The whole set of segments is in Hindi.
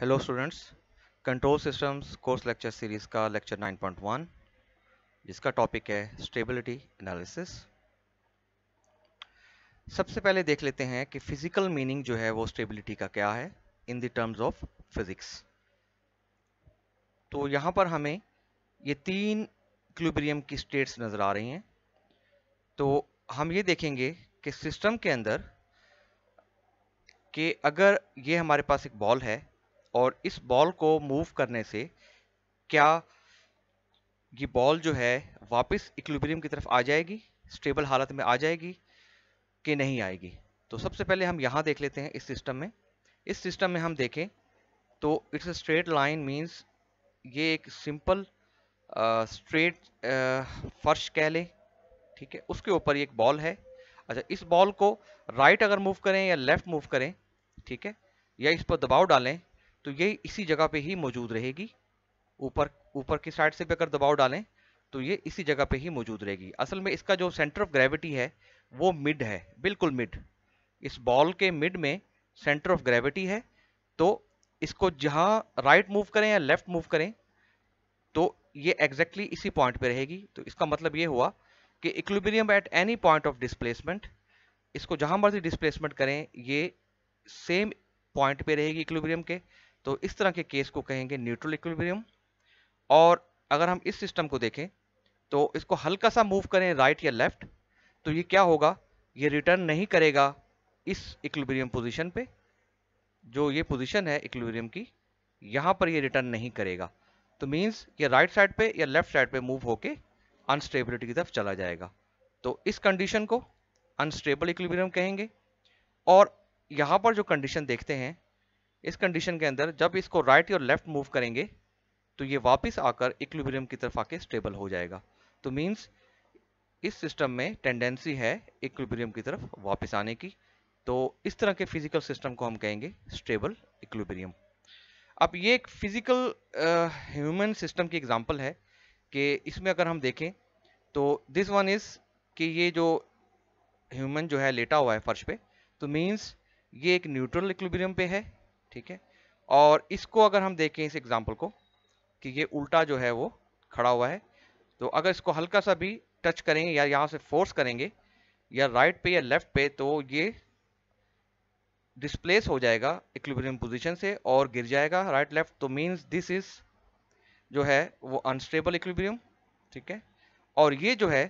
hello students control systems course lecture series का लेक्चर 9.1 जिसका टॉपिक है स्टेबिलिटी एनालिसिस सबसे पहले देख लेते हैं कि फिजिकल मीनिंग जो है वो स्टेबिलिटी का क्या है in the terms of physics तो यहाँ पर हमें ये तीन क्लूबेरियम की स्टेट्स नज़र आ रही हैं तो हम ये देखेंगे कि सिस्टम के अंदर कि अगर ये हमारे पास एक बॉल है और इस बॉल को मूव करने से क्या ये बॉल जो है वापस इक्विलिब्रियम की तरफ आ जाएगी स्टेबल हालत में आ जाएगी कि नहीं आएगी तो सबसे पहले हम यहाँ देख लेते हैं इस सिस्टम में इस सिस्टम में हम देखें तो it's a straight line means ये एक सिंपल स्ट्रेट फर्श कह लें ठीक है उसके ऊपर एक बॉल है अच्छा इस बॉल को राइट right अगर मूव करें या लेफ़्ट मूव करें ठीक है या इस पर दबाव डालें तो ये इसी जगह पे ही मौजूद रहेगी ऊपर ऊपर की साइड से भी अगर दबाव डालें तो ये इसी जगह पे ही मौजूद रहेगी असल में इसका जो सेंटर ऑफ ग्रेविटी है वो मिड है बिल्कुल मिड इस बॉल के मिड में सेंटर ऑफ ग्रेविटी है तो इसको जहाँ राइट मूव करें या लेफ्ट मूव करें तो ये एग्जैक्टली exactly इसी पॉइंट पे रहेगी तो इसका मतलब ये हुआ कि equilibrium at any point of displacement इसको जहाँ मर्जी डिस्प्लेसमेंट करें ये सेम पॉइंट पे रहेगी इक्विलिब्रियम के तो इस तरह के केस को कहेंगे न्यूट्रल इक्विलिब्रियम और अगर हम इस सिस्टम को देखें तो इसको हल्का सा मूव करें राइट या लेफ्ट तो ये क्या होगा ये रिटर्न नहीं करेगा इस इक्विलिब्रियम पोजीशन पे जो ये पोजीशन है इक्विलिब्रियम की यहाँ पर ये रिटर्न नहीं करेगा तो मीन्स ये राइट साइड पर या लेफ्ट साइड पर मूव होके अनस्टेबिलिटी की तरफ चला जाएगा तो इस कंडीशन को अनस्टेबल इक्विलिब्रियम कहेंगे और यहाँ पर जो कंडीशन देखते हैं इस कंडीशन के अंदर जब इसको राइट और लेफ्ट मूव करेंगे तो ये वापस आकर इक्विलिब्रियम की तरफ आके स्टेबल हो जाएगा तो मीन्स इस सिस्टम में टेंडेंसी है इक्विलिब्रियम की तरफ वापस आने की तो इस तरह के फिजिकल सिस्टम को हम कहेंगे स्टेबल इक्विलिब्रियम अब ये एक फिजिकल ह्यूमन सिस्टम की एग्जांपल है कि इसमें अगर हम देखें तो दिस वन इज़ कि ये जो ह्यूमन जो है लेटा हुआ है फर्श पे तो मीन्स ये एक न्यूट्रल इक्विलिब्रियम पे है ठीक है और इसको अगर हम देखें इस एग्जाम्पल को कि ये उल्टा जो है वो खड़ा हुआ है तो अगर इसको हल्का सा भी टच करेंगे या यहाँ से फोर्स करेंगे या राइट पे या लेफ्ट पे तो ये डिस्प्लेस हो जाएगा इक्विलिब्रियम पोजीशन से और गिर जाएगा राइट लेफ्ट तो मींस दिस इज जो है वो अनस्टेबल इक्विलिब्रियम ठीक है और ये जो है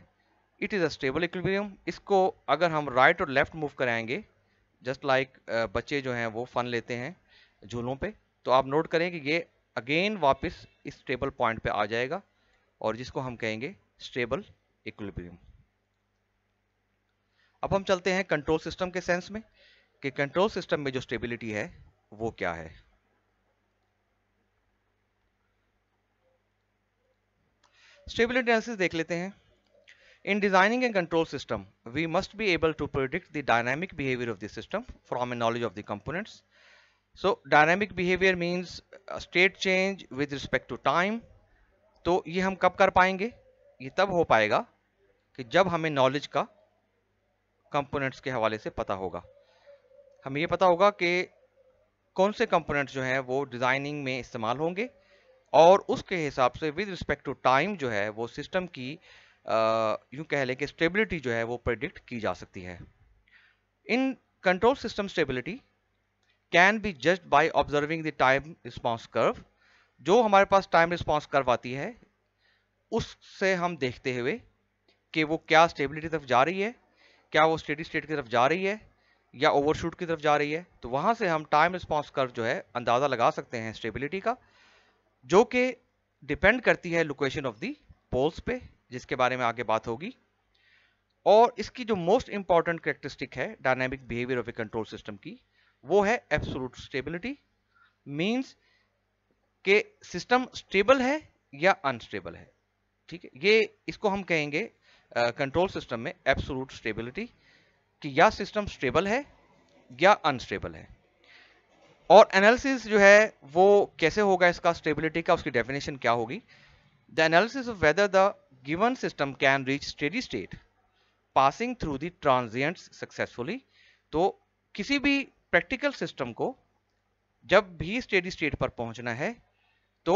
it is a stable equilibrium इसको अगर हम राइट और लेफ्ट मूव कराएंगे जस्ट लाइक बच्चे जो हैं वो फन लेते हैं झूलों पे तो आप नोट करें कि ये अगेन वापस इस स्टेबल पॉइंट पे आ जाएगा और जिसको हम कहेंगे स्टेबल इक्विलिब्रियम अब हम चलते हैं कंट्रोल सिस्टम के सेंस में कि कंट्रोल सिस्टम में जो स्टेबिलिटी है वो क्या है स्टेबिलिटी एनालिसिस देख लेते हैं in designing and control system we must be able to predict the dynamic behaviour of the system from a knowledge of the components so dynamic behaviour means state change with respect to time तो ये हम कब कर पाएंगे ये तब हो पाएगा कि जब हमें नॉलेज का कंपोनेंट्स के हवाले से पता होगा हमें ये पता होगा कि कौन से कंपोनेंट्स जो हैं वो डिज़ाइनिंग में इस्तेमाल होंगे और उसके हिसाब से विद रिस्पेक्ट टू टाइम जो है वो सिस्टम की यूँ कह लें कि स्टेबिलिटी जो है वो प्रडिक्ट की जा सकती है in control system stability can be just by observing the time response curve जो हमारे पास टाइम रिस्पॉन्स कर्व आती है उससे हम देखते हुए कि वो क्या स्टेबिलिटी तरफ जा रही है क्या वो स्टेडी स्टेट की तरफ जा रही है या ओवरशूट की तरफ जा रही है तो वहाँ से हम टाइम रिस्पॉन्स कर्व जो है अंदाज़ा लगा सकते हैं स्टेबिलिटी का जो कि डिपेंड करती है लोकेशन ऑफ दी पोल्स पे जिसके बारे में आगे बात होगी और इसकी जो मोस्ट इंपॉर्टेंट करेक्टरिस्टिक है dynamic behaviour of a control system की वो है एब्सोलूट स्टेबिलिटी मींस के सिस्टम स्टेबल है या अनस्टेबल है ठीक है ये इसको हम कहेंगे कंट्रोल uh, सिस्टम में एब्सोलूट स्टेबिलिटी कि या सिस्टम स्टेबल है या अनस्टेबल है और एनालिसिस जो है वो कैसे होगा इसका स्टेबिलिटी का उसकी डेफिनेशन क्या होगी the analysis of whether the given system can reach steady state passing through the transients successfully तो किसी भी प्रैक्टिकल सिस्टम को जब भी स्टेडी स्टेट पर पहुंचना है तो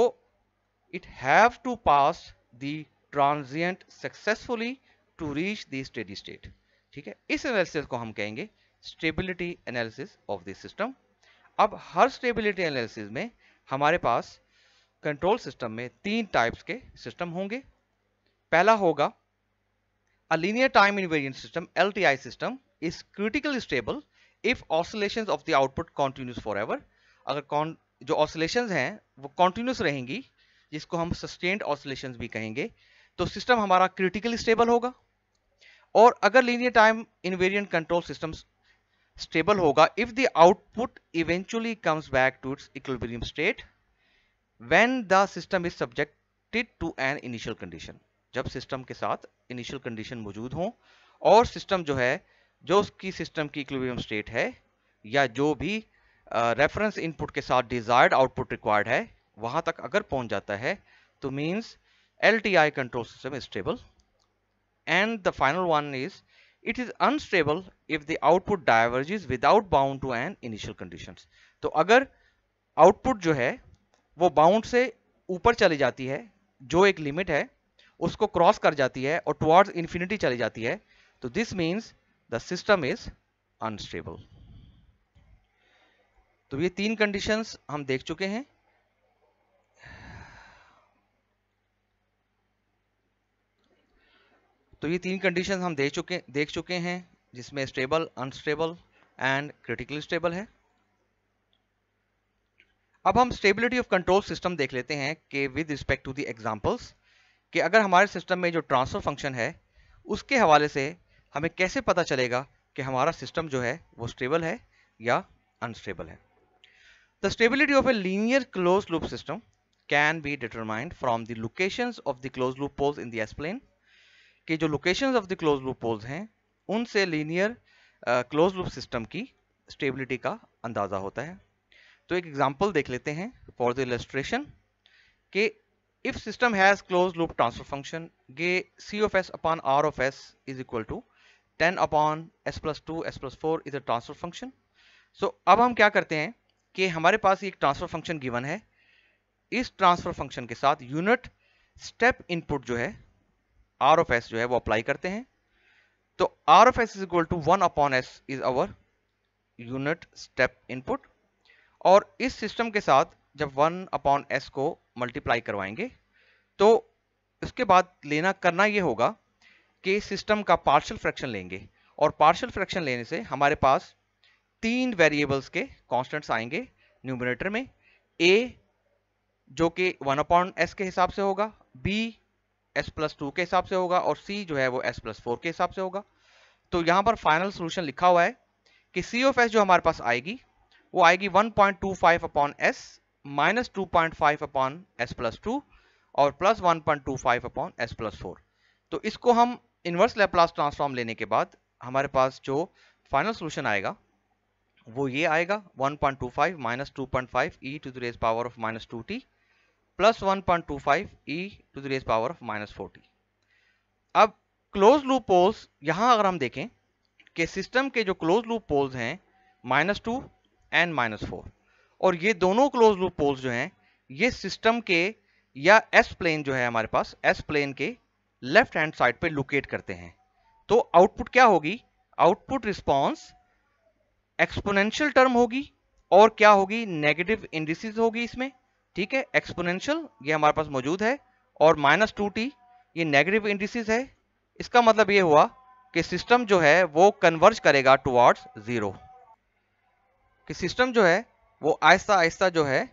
it have to pass the transient successfully to reach the steady state ठीक है इस एनालिसिस को हम कहेंगे stability analysis of the system अब हर स्टेबिलिटी एनालिसिस में हमारे पास कंट्रोल सिस्टम में तीन टाइप्स के सिस्टम होंगे पहला होगा a linear time invariant system L system is critically stable if oscillation of the output continuous forever अगर कौन जो ऑसोलेशन हैं वो कॉन्टिन्यूस रहेंगी जिसको हम सस्टेंड ऑसोलेशन भी कहेंगे तो सिस्टम हमारा क्रिटिकली स्टेबल होगा और अगर linear time invariant control system stable होगा if the output eventually comes back to its equilibrium state when the system is subjected to an initial condition जब सिस्टम के साथ इनिशियल कंडीशन मौजूद हो और सिस्टम जो है जो उसकी सिस्टम की इक्विलिब्रियम स्टेट है या जो भी रेफरेंस uh, इनपुट के साथ डिजायर्ड आउटपुट रिक्वायर्ड है वहां तक अगर पहुंच जाता है तो means L control system is stable and the final one is it is unstable if the output diverges without bound to an initial condition तो अगर आउटपुट जो है वो बाउंड से ऊपर चली जाती है जो एक लिमिट है उसको क्रॉस कर जाती है और towards इन्फिनिटी चली जाती है तो this means the system is unstable तो ये तीन conditions हम देख चुके हैं तो ये तीन कंडीशंस हम देख चुके देख चुके हैं जिसमें stable unstable and critically stable है अब हम स्टेबिलिटी ऑफ कंट्रोल सिस्टम देख लेते हैं कि with respect to the examples कि अगर हमारे सिस्टम में जो ट्रांसफर फंक्शन है उसके हवाले से हमें कैसे पता चलेगा कि हमारा सिस्टम जो है वो स्टेबल है या अनस्टेबल है the stability of a linear close loop system can be determined from the location of the close loop poles in the s plane के जो location of the close loop poles हैं उनसे लीनियर क्लोज लूप सिस्टम की स्टेबिलिटी का अंदाजा होता है तो एक एग्जाम्पल देख लेते हैं फॉर द इलेस्ट्रेशन के if system has close loop transfer function गे C of s upon R of s is equal to ten upon s plus two s plus four is a transfer function so अब हम क्या करते हैं कि हमारे पास एक ट्रांसफर फंक्शन गिवन है इस ट्रांसफर फंक्शन के साथ यूनिट स्टेप इनपुट जो है आर ऑफ एस जो है वो अप्लाई करते हैं तो R of s is equal to one upon s is our unit step input और इस सिस्टम के साथ जब वन अपॉन एस को मल्टीप्लाई करवाएंगे तो उसके बाद लेना करना ये होगा के सिस्टम का पार्शियल फ्रैक्शन लेंगे और पार्शियल फ्रैक्शन लेने से हमारे पास तीन वेरिएबल्स के कांस्टेंट्स आएंगे न्यूमिनेटर में ए जो कि वन अपॉन एस के हिसाब से होगा बी एस प्लस टू के हिसाब से होगा और सी जो है वो एस प्लस फोर के हिसाब से होगा तो यहाँ पर फाइनल सोल्यूशन लिखा हुआ है कि सी ऑफ एस जो हमारे पास आएगी वो आएगी one point two five upon s minus two point five upon s plus two और plus one point two five upon s plus four तो इसको हम इन्वर्स लैपलास ट्रांसफॉर्म लेने के बाद हमारे पास जो फाइनल सोल्यूशन आएगा वो ये आएगा 1.25 point two five minus two point five e to the raise power of minus two t plus one point two five e to the raise power of minus four t अब क्लोज लूप पोल्स यहाँ अगर हम देखें कि सिस्टम के जो क्लोज लूप पोल्स हैं minus two and minus four और ये दोनों क्लोज लूप पोल्स जो हैं ये सिस्टम के या एस प्लेन जो है हमारे पास एस प्लेन के लेफ्ट हैंड साइड पे लोकेट करते हैं तो आउटपुट क्या होगी आउटपुट रिस्पॉन्स एक्सपोनेंशियल टर्म होगी और क्या होगी नेगेटिव इंडिसेस होगी इसमें ठीक है एक्सपोनेंशियल ये हमारे पास मौजूद है और माइनस टू टी ये नेगेटिव इंडिसेस है इसका मतलब ये हुआ कि सिस्टम जो है वो कन्वर्ज करेगा टुवार्ड्स ज़ीरो कि सिस्टम जो है वो आहिस्ता आहिस्ता जो है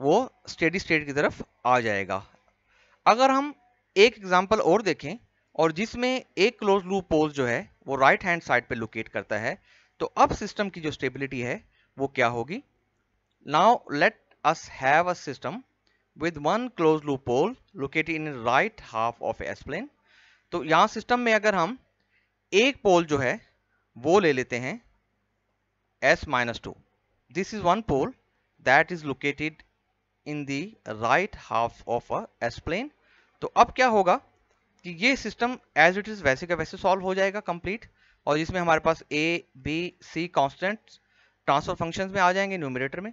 वो स्टेडी स्टेट की तरफ आ जाएगा अगर हम एक एग्जाम्पल और देखें और जिसमें एक क्लोज लूप पोल जो है वो राइट हैंड साइड पे लोकेट करता है तो अब सिस्टम की जो स्टेबिलिटी है वो क्या होगी now let us have a system with one close loop pole located in right half of S plane तो यहाँ सिस्टम में अगर हम एक पोल जो है वो ले लेते हैं s minus two this is one pole that is located in the right half of a S तो अब क्या होगा कि ये सिस्टम एज इट इज़ वैसे का वैसे सॉल्व हो जाएगा कंप्लीट और इसमें हमारे पास A B C constant transfer function में आ जाएंगे न्यूमिनेटर में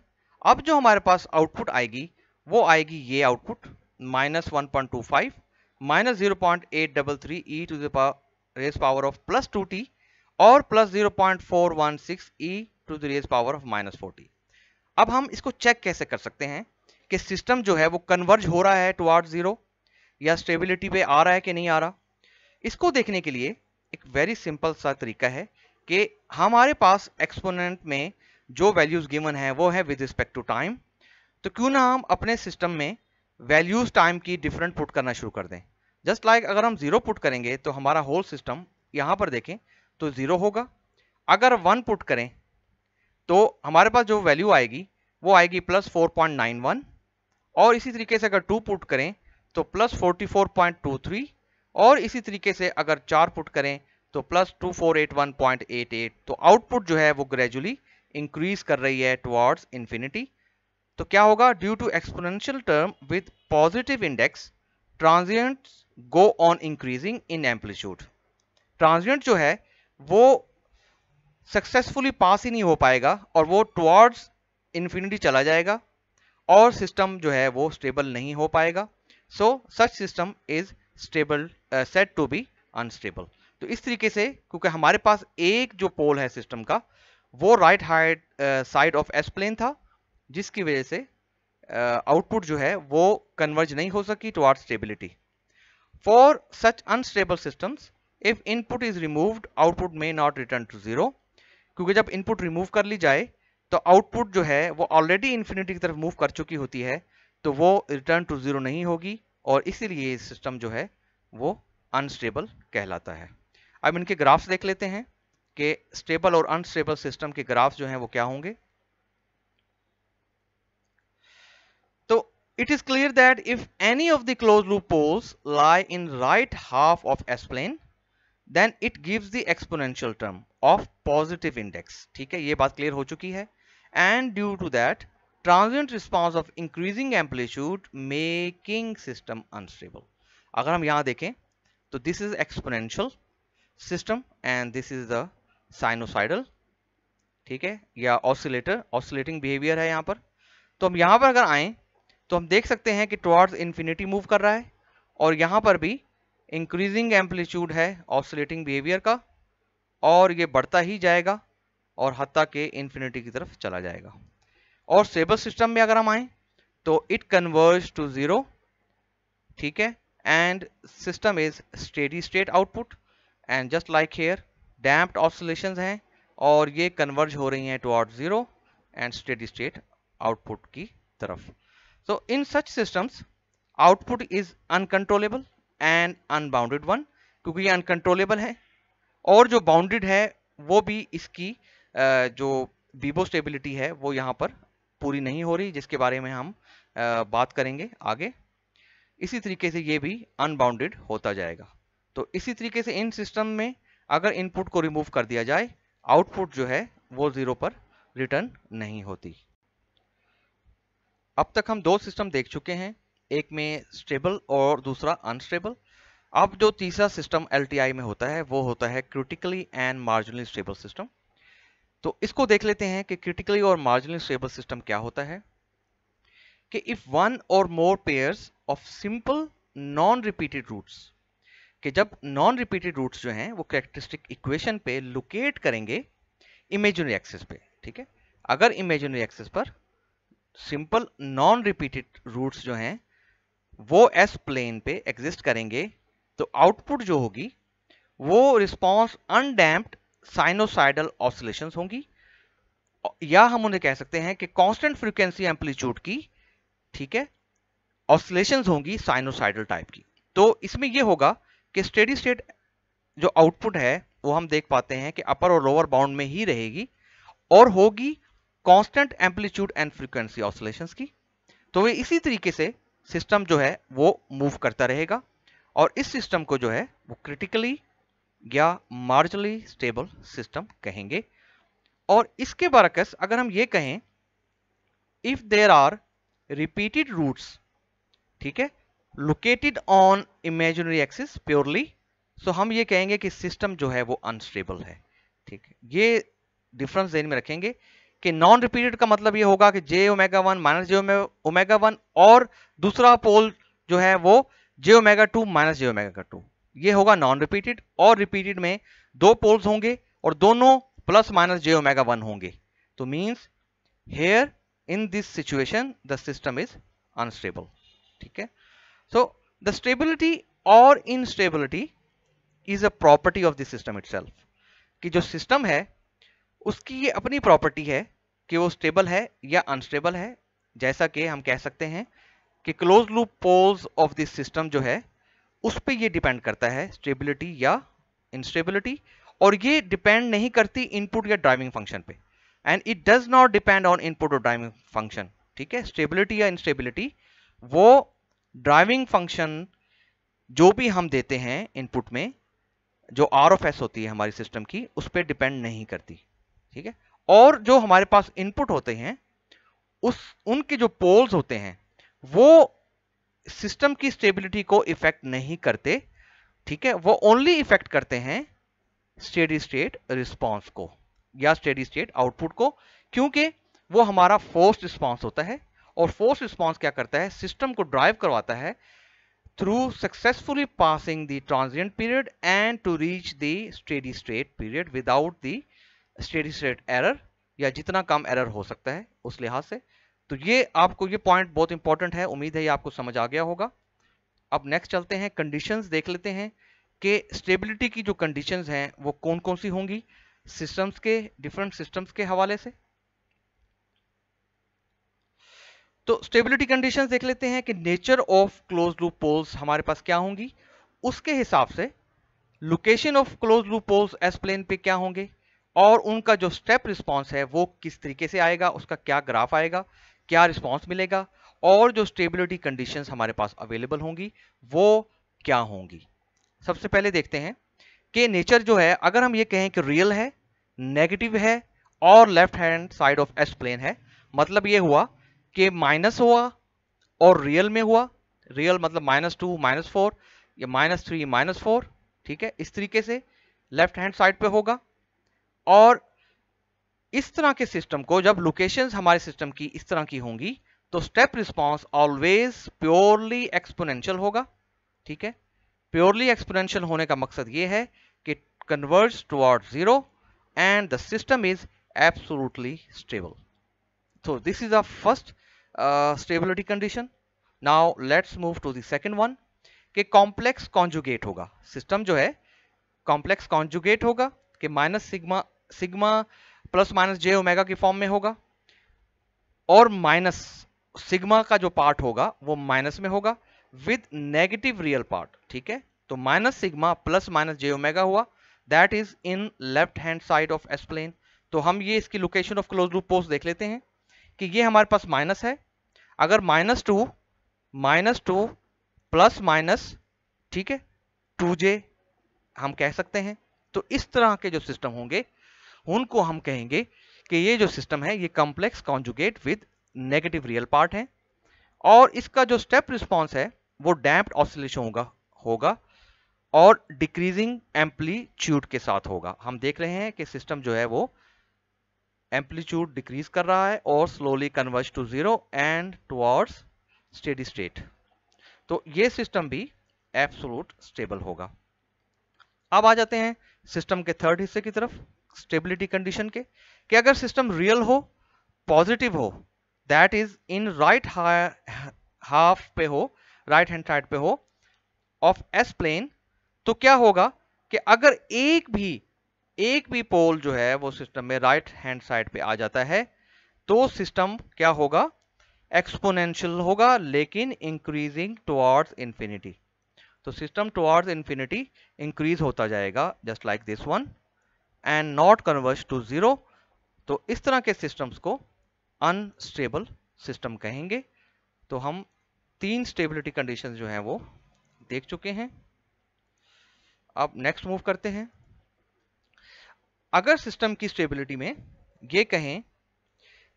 अब जो हमारे पास आउटपुट आएगी वो आएगी ये output minus one point two five minus zero point eight double three e to raise power of plus two t और plus zero point four one six e to the raise power of minus four t अब हम इसको चेक कैसे कर सकते हैं कि सिस्टम जो है वो कन्वर्ज हो रहा है टुवार्ड जीरो या स्टेबिलिटी पे आ रहा है कि नहीं आ रहा इसको देखने के लिए एक वेरी सिंपल सा तरीका है कि हमारे पास एक्सपोनेंट में जो वैल्यूज़ गिवन है वो है विद रिस्पेक्ट टू टाइम तो क्यों ना हम अपने सिस्टम में वैल्यूज़ टाइम की डिफरेंट पुट करना शुरू कर दें जस्ट लाइक like अगर हम ज़ीरो पुट करेंगे तो हमारा होल सिस्टम यहाँ पर देखें तो ज़ीरो होगा अगर वन पुट करें तो हमारे पास जो वैल्यू आएगी वो आएगी plus four point nine one और इसी तरीके से अगर टू पुट करें तो plus forty four point two three और इसी तरीके से अगर चार पुट करें तो plus two four eight one point eight eight तो आउटपुट जो है वो ग्रेजुअली इंक्रीज कर रही है टुवार्ड्स इन्फिनिटी तो क्या होगा due to exponential term with positive index transient go on increasing in amplitude transient जो है वो सक्सेसफुली पास ही नहीं हो पाएगा और वो टुवार्ड्स इन्फिनिटी चला जाएगा और सिस्टम जो है वो स्टेबल नहीं हो पाएगा so such system is stable set to be unstable तो इस तरीके से क्योंकि हमारे पास एक जो पोल है सिस्टम का वो right hide side of S plane था जिसकी वजह से आउटपुट uh, जो है वो कन्वर्ज नहीं हो सकी toward stability for such unstable systems if input is removed output में नॉट रिटर्न टू जीरो क्योंकि जब इनपुट रिमूव कर ली जाए तो आउटपुट जो है वो ऑलरेडी इन्फिनिटी की तरफ मूव कर चुकी होती है तो वो रिटर्न टू ज़ीरो नहीं होगी और इसीलिए सिस्टम जो है वो अनस्टेबल कहलाता है अब इनके ग्राफ्स देख लेते हैं कि स्टेबल और अनस्टेबल सिस्टम के ग्राफ्स जो हैं वो क्या होंगे तो it is clear that if any of the close loop poles lie in right half of s plane then it gives the exponential term of positive index ठीक है ये बात क्लियर हो चुकी है and due to that transient response of increasing amplitude making system unstable अगर हम यहाँ देखें तो this is exponential system and this is the sinusoidal ठीक है या ऑसिलेटर ऑसिलेटिंग बिहेवियर है यहाँ पर तो हम यहाँ पर अगर आए तो हम देख सकते हैं कि टुवार्ड्स इन्फिनिटी मूव कर रहा है और यहाँ पर भी इंक्रीजिंग एम्पलीट्यूड है ऑसिलेटिंग बिहेवियर का और ये बढ़ता ही जाएगा और हती के इन्फिनिटी की तरफ चला जाएगा और सेबल सिस्टम में अगर हम आए तो इट कन्वर्ज टू जीरो ठीक है and system is steady state output and just like here damped oscillation हैं और ये कन्वर्ज हो रही हैं to zero and steady state output की तरफ so in such systems output is uncontrollable and unbounded one क्योंकि ये अनकंट्रोलेबल है और जो बाउंडेड है वो भी इसकी जो बीबो स्टेबिलिटी है वो यहाँ पर पूरी नहीं हो रही जिसके बारे में हम बात करेंगे आगे इसी तरीके से ये भी अनबाउंडेड होता जाएगा तो इसी तरीके से इन सिस्टम में अगर इनपुट को रिमूव कर दिया जाए आउटपुट जो है वो ज़ीरो पर रिटर्न नहीं होती अब तक हम दो सिस्टम देख चुके हैं एक में स्टेबल और दूसरा अनस्टेबल अब जो तीसरा सिस्टम एल में होता है वो होता है critically and marginally stable system तो इसको देख लेते हैं कि क्रिटिकली और मार्जिनली स्टेबल सिस्टम क्या होता है कि इफ वन और more pair of simple non repeated roots कि जब नॉन रिपीटेड रूट्स जो हैं वो कैरेक्टरिस्टिक इक्वेशन पे लोकेट करेंगे इमेजिनरी एक्सेस पे ठीक है अगर इमेजिनरी एक्सेस पर सिंपल नॉन रिपीटेड रूट्स जो हैं वो एस प्लेन पे एग्जिस्ट करेंगे तो आउटपुट जो होगी वो रिस्पॉन्स अनडैम्प्ड साइनोसाइडल ऑसिलेशंस होंगी या हम उन्हें कह सकते हैं कि कांस्टेंट फ्रीक्वेंसी एम्पलीट्यूड की ठीक है ऑसिलेशंस होंगी साइनोसाइडल टाइप की तो इसमें यह होगा कि स्टेडी स्टेट जो आउटपुट है वो हम देख पाते हैं कि अपर और लोअर बाउंड में ही रहेगी और होगी constant amplitude and frequency oscillations की तो वे इसी तरीके से सिस्टम जो है वो मूव करता रहेगा और इस सिस्टम को जो है वो क्रिटिकली या मार्जली स्टेबल सिस्टम कहेंगे और इसके बरकस अगर हम ये कहें if there are repeated roots ठीक है located on imaginary axis purely so हम ये कहेंगे कि सिस्टम जो है वो अनस्टेबल है ठीक है ये डिफरेंस देन में रखेंगे कि नॉन रिपीटेड का मतलब ये होगा कि जे ओमेगा वन माइनस जे ओमेगा वन और दूसरा पोल जो है वो जे ओमेगा टू माइनस जे ओमेगा टू ये होगा नॉन रिपीटेड और रिपीटेड में दो पोल्स होंगे और दोनों प्लस माइनस जे ओमेगा वन होंगे तो means here in this situation the system is unstable ठीक है सो द स्टेबिलिटी और instability is a property of the system it कि जो सिस्टम है उसकी ये अपनी प्रॉपर्टी है कि वो स्टेबल है या अनस्टेबल है जैसा कि हम कह सकते हैं कि close loop poles of this system जो है उस पर यह डिपेंड करता है स्टेबिलिटी या इनस्टेबिलिटी और ये डिपेंड नहीं करती इनपुट या ड्राइविंग फंक्शन पे and it does not depend on input और ड्राइविंग फंक्शन ठीक है स्टेबिलिटी या इनस्टेबिलिटी वो ड्राइविंग फंक्शन जो भी हम देते हैं इनपुट में जो आर ऑफ एस होती है हमारी सिस्टम की उस पर डिपेंड नहीं करती ठीक है और जो हमारे पास इनपुट होते हैं उस उनके जो पोल्स होते हैं वो सिस्टम की स्टेबिलिटी को इफेक्ट नहीं करते ठीक है वो ओनली इफेक्ट करते हैं स्टेडी स्टेट रिस्पॉन्स को या स्टेडी स्टेट आउटपुट को क्योंकि वो हमारा फोर्स रिस्पॉन्स होता है और फोर्स रिस्पॉन्स क्या करता है सिस्टम को ड्राइव करवाता है through successfully passing the transient period and to reach the steady state period without the steady state error या जितना कम एरर हो सकता है उस लिहाज से तो ये आपको ये पॉइंट बहुत इंपॉर्टेंट है उम्मीद है ये आपको समझ आ गया होगा अब नेक्स्ट चलते हैं कंडीशंस देख लेते हैं कि स्टेबिलिटी की जो कंडीशंस हैं वो कौन कौन सी होंगी सिस्टम्स के डिफरेंट सिस्टम्स के हवाले से तो स्टेबिलिटी कंडीशंस देख लेते हैं कि nature of close loop poles हमारे पास क्या होंगी उसके हिसाब से location of close loop poles S plane पे क्या होंगे और उनका जो स्टेप रिस्पॉन्स है वो किस तरीके से आएगा उसका क्या ग्राफ आएगा क्या रिस्पॉन्स मिलेगा और जो स्टेबिलिटी कंडीशन हमारे पास अवेलेबल होंगी वो क्या होंगी सबसे पहले देखते हैं कि नेचर जो है अगर हम ये कहें कि रियल है नेगेटिव है और left hand side of S plane है मतलब ये हुआ कि माइनस हुआ और रियल में हुआ रियल मतलब माइनस टू माइनस फोर या माइनस थ्री माइनस फोर ठीक है इस तरीके से लेफ्ट हैंड साइड पे होगा और इस तरह के सिस्टम को जब लोकेशंस हमारे सिस्टम की इस तरह की होंगी तो step response always purely exponential होगा ठीक है प्योरली एक्सपोनेंशियल होने का मकसद ये है कि converts toward zero and the system is absolutely stable so this is a first stability condition now let's move to the second one कि कॉम्प्लेक्स कॉन्जुगेट होगा सिस्टम जो है कॉम्प्लेक्स कॉन्जुगेट होगा कि minus sigma sigma plus minus जे ओमेगा की फॉर्म में होगा और माइनस सिग्मा का जो पार्ट होगा वो माइनस में होगा विद नेगेटिव रियल पार्ट ठीक है तो माइनस सिग्मा प्लस माइनस जे ओमेगा हुआ that is in left hand side of S plane तो हम ये इसकी लोकेशन ऑफ क्लोज लूप पोस्ट देख लेते हैं कि ये हमारे पास माइनस है अगर minus two minus two plus minus ठीक है टू जे हम कह सकते हैं तो इस तरह के जो सिस्टम होंगे उनको हम कहेंगे कि ये जो सिस्टम है ये complex conjugate with negative real part है और इसका जो स्टेप रिस्पॉन्स है वो डैम्प्ड ऑसिलेशन होगा होगा और डिक्रीजिंग एम्पलीट्यूड के साथ होगा हम देख रहे हैं कि सिस्टम जो है वो एम्पलीट्यूड डिक्रीज कर रहा है और slowly converge to zero and towards steady state तो ये सिस्टम भी एब्सोलूट स्टेबल होगा अब आ जाते हैं सिस्टम के थर्ड हिस्से की तरफ स्टेबिलिटी कंडीशन के कि अगर सिस्टम रियल हो पॉजिटिव हो that is in right half पे हो राइट हैंड साइड पे हो ऑफ एस प्लेन तो क्या होगा कि अगर एक भी एक भी पोल जो है वो सिस्टम में राइट हैंड साइड पे आ जाता है तो सिस्टम क्या होगा एक्सपोनेंशियल होगा लेकिन इंक्रीजिंग टुवार्ड्स इंफिनिटी तो सिस्टम टुवार्ड्स इंफिनिटी इंक्रीज होता जाएगा just like this one and not converge to zero तो इस तरह के सिस्टम्स को अनस्टेबल सिस्टम कहेंगे तो हम तीन स्टेबिलिटी कंडीशन जो हैं वो देख चुके हैं अब नेक्स्ट मूव करते हैं अगर सिस्टम की स्टेबिलिटी में ये कहें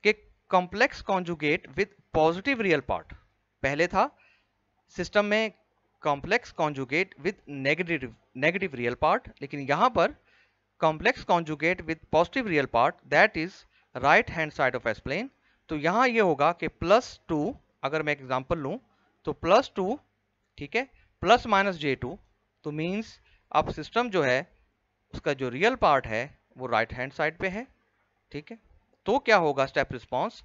कि complex conjugate with positive real part पहले था सिस्टम में complex conjugate with negative negative real part लेकिन यहां पर complex conjugate with positive real part that is right hand side of S plane तो यहाँ ये होगा कि प्लस टू अगर मैं एग्जाम्पल लूँ तो प्लस टू ठीक है प्लस माइनस जे टू तो मीन्स अब सिस्टम जो है उसका जो रियल पार्ट है वो राइट हैंड साइड पे है ठीक है तो क्या होगा step response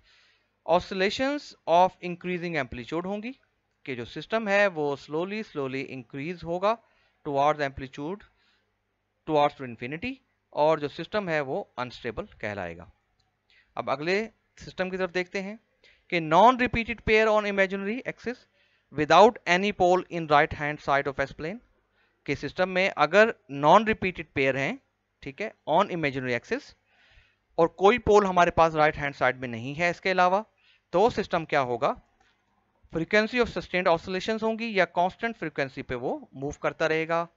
oscillations of increasing amplitude होंगी कि जो सिस्टम है वो स्लोली स्लोली इंक्रीज होगा टुवार्ड्स एम्पलीट्यूड टुवार्ड्स टू और जो सिस्टम है वो अनस्टेबल कहलाएगा अब अगले सिस्टम की तरफ देखते हैं कि non repeated pair on imaginary axis without any pole in right hand side of S plane के सिस्टम में अगर नॉन रिपीटेड पेयर हैं ठीक है ऑन इमेजिनरी एक्सिस और कोई पोल हमारे पास राइट हैंड साइड में नहीं है इसके अलावा तो सिस्टम क्या होगा फ्रीक्वेंसी ऑफ सस्टेंड ऑसोलेशन होंगी या कॉन्स्टेंट फ्रिक्वेंसी पे वो मूव करता रहेगा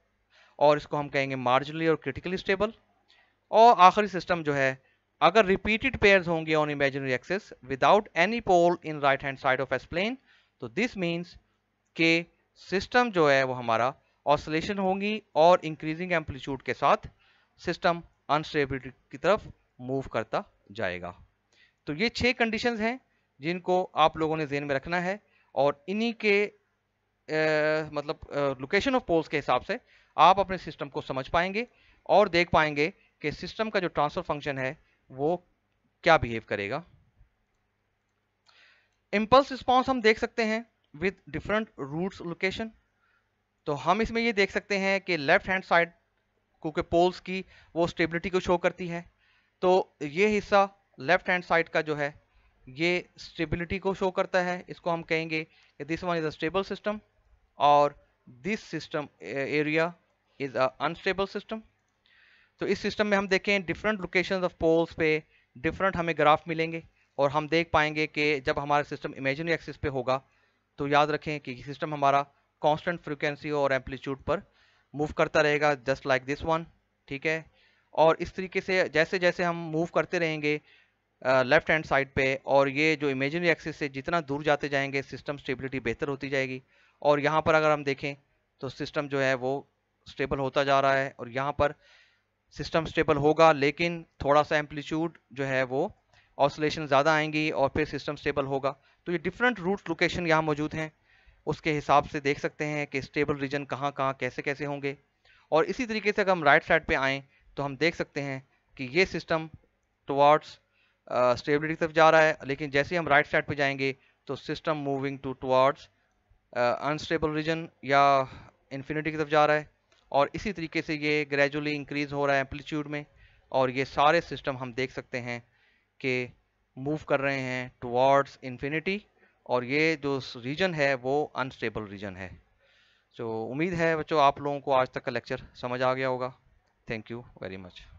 और इसको हम कहेंगे मार्जिनली और क्रिटिकली स्टेबल और आखिरी सिस्टम जो है अगर रिपीटेड पेयर्स होंगे on imaginary axis without any pole in right hand side of S plane तो दिस मीन्स के सिस्टम जो है वो हमारा ऑसोलेशन होंगी और इंक्रीजिंग एम्पलीट्यूड के साथ सिस्टम अनस्टेबिलिटी की तरफ मूव करता जाएगा तो ये छः कंडीशन हैं जिनको आप लोगों ने जेन में रखना है और इन्हीं के आ, मतलब लोकेशन ऑफ पोल्स के हिसाब से आप अपने सिस्टम को समझ पाएंगे और देख पाएंगे कि सिस्टम का जो ट्रांसफर फंक्शन है वो क्या बिहेव करेगा इम्पल्स रिस्पॉन्स हम देख सकते हैं विद डिफरेंट रूट्स लोकेशन तो हम इसमें ये देख सकते हैं कि लेफ्ट हैंड साइड क्योंकि पोल्स की वो स्टेबिलिटी को शो करती है तो ये हिस्सा लेफ्ट हैंड साइड का जो है ये स्टेबिलिटी को शो करता है इसको हम कहेंगे कि this one is a stable system और this system area is a unstable system तो इस सिस्टम में हम देखें डिफरेंट लोकेशन ऑफ पोल्स पे डिफरेंट हमें ग्राफ मिलेंगे और हम देख पाएंगे कि जब हमारा सिस्टम इमेजनरी एक्सिस पे होगा तो याद रखें कि सिस्टम हमारा कांस्टेंट फ्रिक्वेंसी और एम्पलीट्यूड पर मूव करता रहेगा जस्ट लाइक दिस वन ठीक है और इस तरीके से जैसे जैसे हम मूव करते रहेंगे लेफ्ट हैंड साइड पे और ये जो इमेजनरी एक्सिस से जितना दूर जाते जाएंगे सिस्टम स्टेबिलिटी बेहतर होती जाएगी और यहाँ पर अगर हम देखें तो सिस्टम जो है वो स्टेबल होता जा रहा है और यहाँ पर सिस्टम स्टेबल होगा लेकिन थोड़ा सा एम्पलीट्यूड जो है वो ऑसोलेशन ज़्यादा आएंगी और फिर सिस्टम स्टेबल होगा तो ये डिफरेंट रूट लोकेशन यहाँ मौजूद हैं उसके हिसाब से देख सकते हैं कि स्टेबल रीजन कहाँ कहाँ कैसे कैसे होंगे और इसी तरीके से अगर हम राइट साइड पे आएँ तो हम देख सकते हैं कि ये सिस्टम टुवार्ड्स स्टेबिलिटी की तरफ जा रहा है लेकिन जैसे हम राइट साइड पे जाएंगे तो system moving to towards unstable region या इन्फिनिटी की तरफ जा रहा है और इसी तरीके से ये ग्रेजुअली इंक्रीज़ हो रहा है एम्पलीट्यूड में और ये सारे सिस्टम हम देख सकते हैं कि मूव कर रहे हैं टुवार्ड्स इन्फिनिटी और ये जो रीजन है वो अनस्टेबल रीजन है तो उम्मीद है बच्चों आप लोगों को आज तक का लेक्चर समझ आ गया होगा थैंक यू वेरी मच